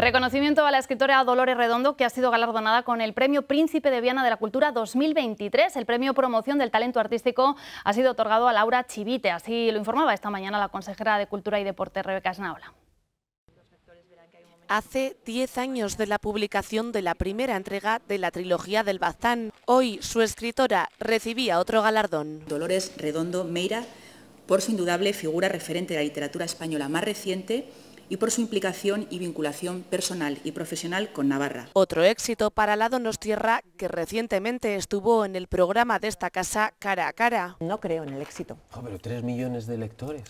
Reconocimiento a la escritora Dolores Redondo, que ha sido galardonada con el Premio Príncipe de Viana de la Cultura 2023. El Premio Promoción del Talento Artístico ha sido otorgado a Laura Chivite. Así lo informaba esta mañana la consejera de Cultura y Deporte, Rebeca Esnaola. Hace 10 años de la publicación de la primera entrega de la trilogía del Bazán, hoy su escritora recibía otro galardón. Dolores Redondo Meira, por su indudable figura referente de la literatura española más reciente y por su implicación y vinculación personal y profesional con Navarra. Otro éxito para la Donostierra que recientemente estuvo en el programa de esta casa Cara a Cara. No creo en el éxito. Oh, pero tres millones de lectores.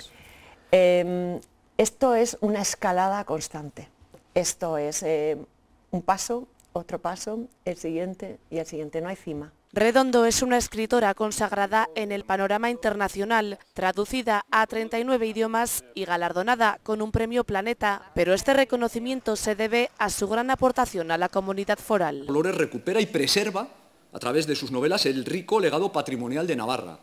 Em, esto es una escalada constante. Esto es eh, un paso, otro paso, el siguiente y el siguiente. No hay cima. Redondo es una escritora consagrada en el panorama internacional, traducida a 39 idiomas y galardonada con un premio Planeta, pero este reconocimiento se debe a su gran aportación a la comunidad foral. Dolores recupera y preserva, a través de sus novelas, el rico legado patrimonial de Navarra.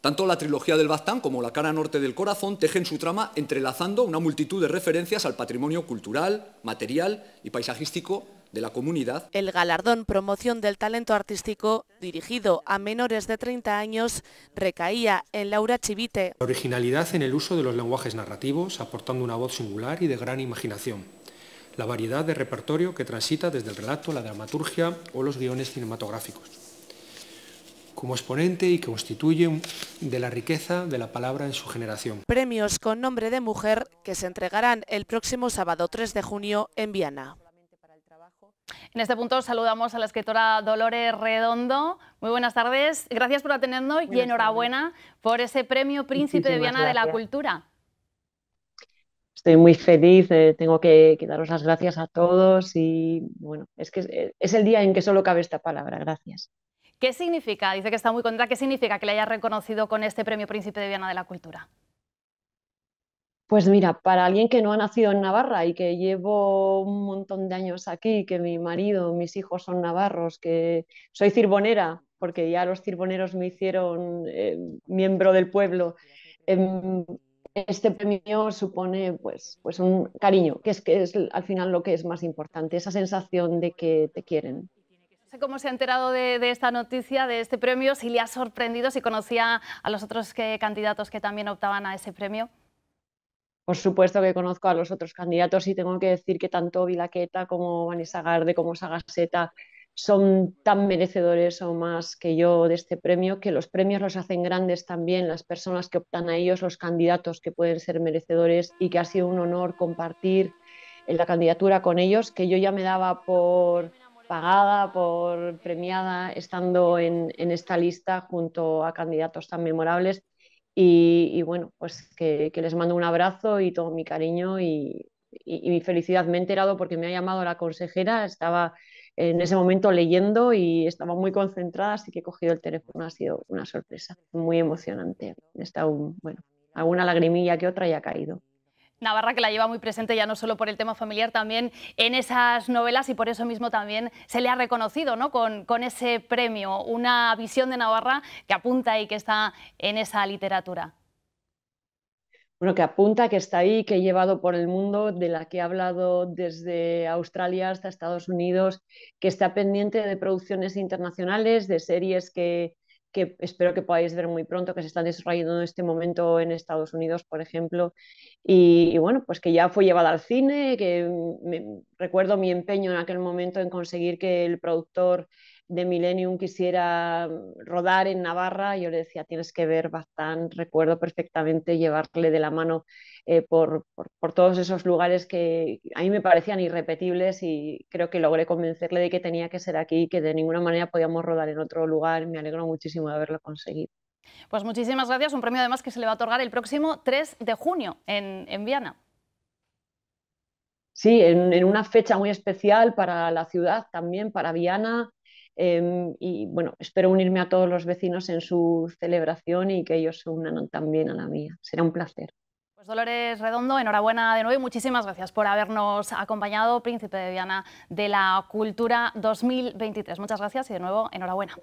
Tanto la trilogía del Baztán como la cara norte del corazón tejen su trama entrelazando una multitud de referencias al patrimonio cultural, material y paisajístico la comunidad. El galardón Promoción del Talento Artístico, dirigido a menores de 30 años, recaía en Laura Chivite. La originalidad en el uso de los lenguajes narrativos, aportando una voz singular y de gran imaginación. La variedad de repertorio que transita desde el relato, la dramaturgia o los guiones cinematográficos. Como exponente y que constituye de la riqueza de la palabra en su generación. Premios con nombre de mujer que se entregarán el próximo sábado 3 de junio en Viana. En este punto saludamos a la escritora Dolores Redondo. Muy buenas tardes, gracias por atendernos y enhorabuena por ese premio Príncipe de Viana de la Cultura. Estoy muy feliz, eh, tengo que, daros las gracias a todos y bueno, es que eh, es, el día en que solo cabe esta palabra, gracias. ¿Qué significa? Dice que está muy contenta. ¿Qué significa que le hayas reconocido con este premio Príncipe de Viana de la Cultura? Pues mira, para alguien que no ha nacido en Navarra y que llevo un montón de años aquí, que mi marido, mis hijos son navarros, que soy cirbonera, porque ya los cirboneros me hicieron eh, miembro del pueblo, em, este premio supone pues, pues un cariño, que es, que es al final lo que es más importante, esa sensación de que te quieren sé cómo se ha enterado de, esta noticia, de este premio, si le ha sorprendido, si conocía a los otros candidatos que también optaban a ese premio. Por supuesto que conozco a los otros candidatos y tengo que decir que tanto Vilaqueta como Vanessa Garde como Sagaseta son tan merecedores o más que yo de este premio, que los premios los hacen grandes también las personas que optan a ellos, los candidatos que pueden ser merecedores y que ha sido un honor compartir la candidatura con ellos, que yo ya me daba por pagada, por premiada, estando en, en esta lista junto a candidatos tan memorables y, bueno, pues que, les mando un abrazo y todo mi cariño y, mi felicidad. Me he enterado porque me ha llamado la consejera, estaba en ese momento leyendo y estaba muy concentrada, así que he cogido el teléfono, ha sido una sorpresa, muy emocionante. Está un, bueno, alguna lagrimilla que otra y ha caído. Navarra que la lleva muy presente ya no solo por el tema familiar, también en esas novelas y por eso mismo también se le ha reconocido ¿no? con, con ese premio, una visión de Navarra que apunta y que está en esa literatura. Bueno, que apunta, que está ahí, que he llevado por el mundo, de la que he hablado desde Australia hasta Estados Unidos, que está pendiente de producciones internacionales, de series que, que espero que podáis ver muy pronto, que se están desarrollando en este momento en Estados Unidos, por ejemplo, y, bueno, pues que ya fue llevada al cine, que recuerdo mi empeño en aquel momento en conseguir que el productor de Millennium quisiera mm, rodar en Navarra, yo le decía, tienes que ver bastante, recuerdo perfectamente llevarle de la mano eh, por, todos esos lugares que a mí me parecían irrepetibles y creo que logré convencerle de que tenía que ser aquí, que de ninguna manera podíamos rodar en otro lugar. Me alegro muchísimo de haberlo conseguido. Pues muchísimas gracias, un premio además que se le va a otorgar el próximo 3 de junio en, Viana. Sí, en, en una fecha muy especial para la ciudad también, para Viana, Em, y bueno, espero unirme a todos los vecinos en su celebración y que ellos se unan también a la mía. Será un placer. Pues Dolores Redondo, enhorabuena de nuevo y muchísimas gracias por habernos acompañado, Príncipe de Viana de la Cultura 2023. Muchas gracias y de nuevo enhorabuena.